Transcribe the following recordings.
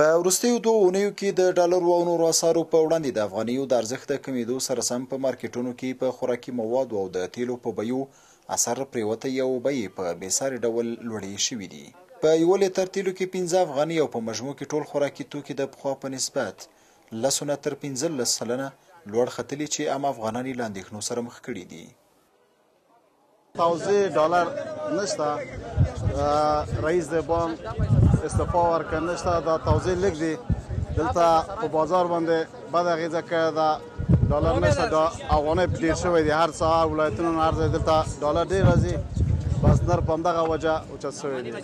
په وروستیو دوه اونیو کې د ډالر او نورو اسعارو په وړاندې د افغانیو د ارزښت کمیدو سره سم په مارکیټونو کې په خوراکي موادو او د تیلو په بیو اثر پریوته یو بیې په بېساري ډول لوړې شوي دي په یو لیتر تیلو کې 15 افغانۍ او په مجموع کې ټول خوراکي توکي د پخوا په نسبت لسونه تر 15 سلنه لوړ ختلي چې عام افغانان له اندېښنو سره مخ کړي دي توزیع ډالر نشته رئیس د بانک استفا ورکړ نشته دا توضیح لیک دی دلته په بازار باندې بد اغیزه کړې ده ډالر نشته دا افغانۍ ډېر شوی دی هر سهار ولایتونو نه هر ځای دلته ډالر ډېر راځي بس نر په همدغه وجه اوچت شوی دی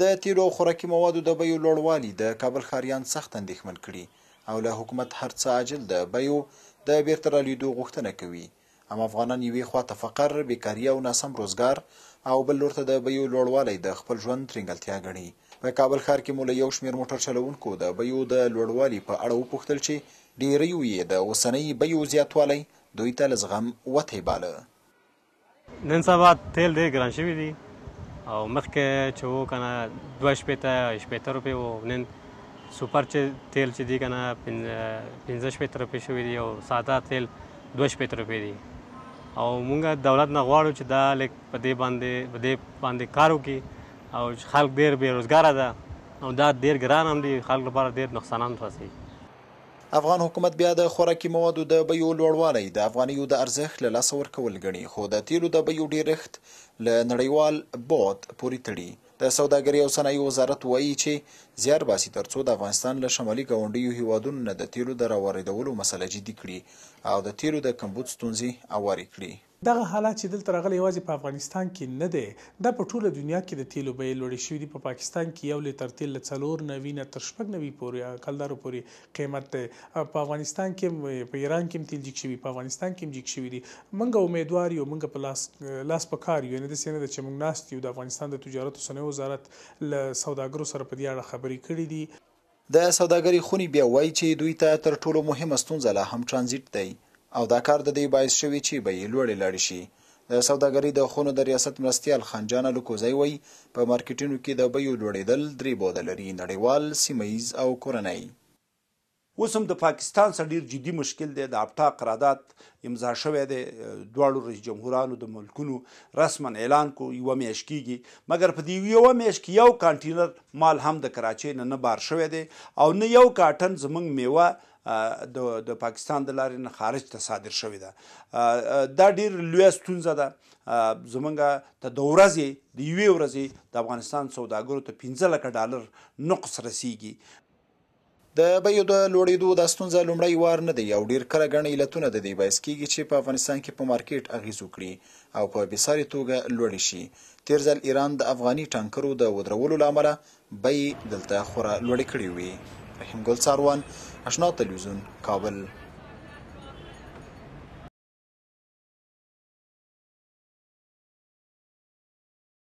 د تیرو خوراکي موادو د بیو لوړوالي د کابل ښاریان سخت اندېښمن کړي او له حکومت هر څه عاجل د بیو د بیرته رالیدو غوښتنه کوي هم افغانان یوې خوا ته فقر بیکاري او ناسم روزګار او بل لور ته د بیو لوړوالی د خپل ژوند ترینګلتیا ګڼي په کابل ښار کې مو له یو شمېر موټر چلوونکو د بیو د لوړوالي په اړه وپوښتل چې ډېریو یې د اوسنۍ بیو زیاتوالی دوی ته له زغم وتی باله نن سبا تیل ډېر ګران شوي دي او مخکې چې و کنه دوه شپېته شپېته روپۍ و نن سوپر چې تیل چې دی کنه پنځه شپېته روپۍ شوي دي او ساده تیل دوه شپېته روپۍ دي او مونږه دولت نه غواړو چې دا لیک په دې باندې په دې باندې کار وکړي او خلک ډېر بې روزګاره ده او دا ډېر ګران هم دي خلک لپاره ډېر نقصانان رسوي افغان حکومت بیا د خوراکي موادو د بیو لوړوالی د افغانیو د ارزښت له لاسه ورکول ګڼي خو د تیلو د بیو ډیرښت له نړیوال بوت پورې تړي د سوداګرۍ او صنایع وزارت وایي چې زیار باسي ترڅو د افغانستان له شمالي ګاونډیو هیوادونو نه د تیلو د راواردولو مسله جدي کړي او د تیلو د کمبود ستونزې اوارې کړي دغه حالات چې دلته راغلي یوازې په افغانستان کې نه دی دا په ټوله دنیا کې د تیلو بیې لوړې شوې دي په پا پاکستان کې یو لیټر تیل له څلور نوي نه تر شپږ نوي پورې کلدارو پورې قیمت دی په افغانستان کې په ایران کې هم تیل جګ شوي په افغانستان کې هم جګ شوي دي موږ امیدوار یو موږ په لاس لاس په کار یو نه د سینې د چې موږ ناست یو د افغانستان د تجارت او صنایع وزارت له سوداګرو سره په دې اړه خبرې کړې دي د سوداګرۍ خونی بیا وایي چې دوی ته تر ټولو مهمه ستونزه لا هم ترانزیت دی او دا کار د دې باعث شوی چې بیې لوړې لاړې شي د سوداګرۍ د خونو د ریاست مرستیال خانجانه لوکوزی وای په مارکیټونو کې د بیو لوړېدل درې بوده لري نړیوال سیمه او کورنۍ اوس هم د پاکستان سره ډیر جدي مشکل دی د اپتا قرارداد امضا شوی دی دواړو رئیس جمهورانو د ملکونو رسما اعلان کو یو میاش کیږي مګر په دې یو میاش کې یو کانټینر مال هم د کراچۍ نه نه بار شوی دی او نه یو کاټن زمنګ میوه د د پاکستان د لارې نه خارج ته صادر شوی ده دا ډیر لوی ستونزه ده زمونږ ته د ورځې د یوې ورځې د افغانستان سوداګرو ته 15 لکه ډالر نقص رسیږي د بیو د لوړېدو د ستونزه لومړی وار نه دی او ډیر کله ګڼ علتونه د دې باعث کیږي چې په افغانستان کې په مارکیټ اغیز وکړي او په بېساري توګه لوړې شي تیر ځل ایران د افغاني ټانکرو د ودرولو له امله بیې دلته خورا لوړې کړې وې رحیم ګل څاروان اشنا تلویزیون کابل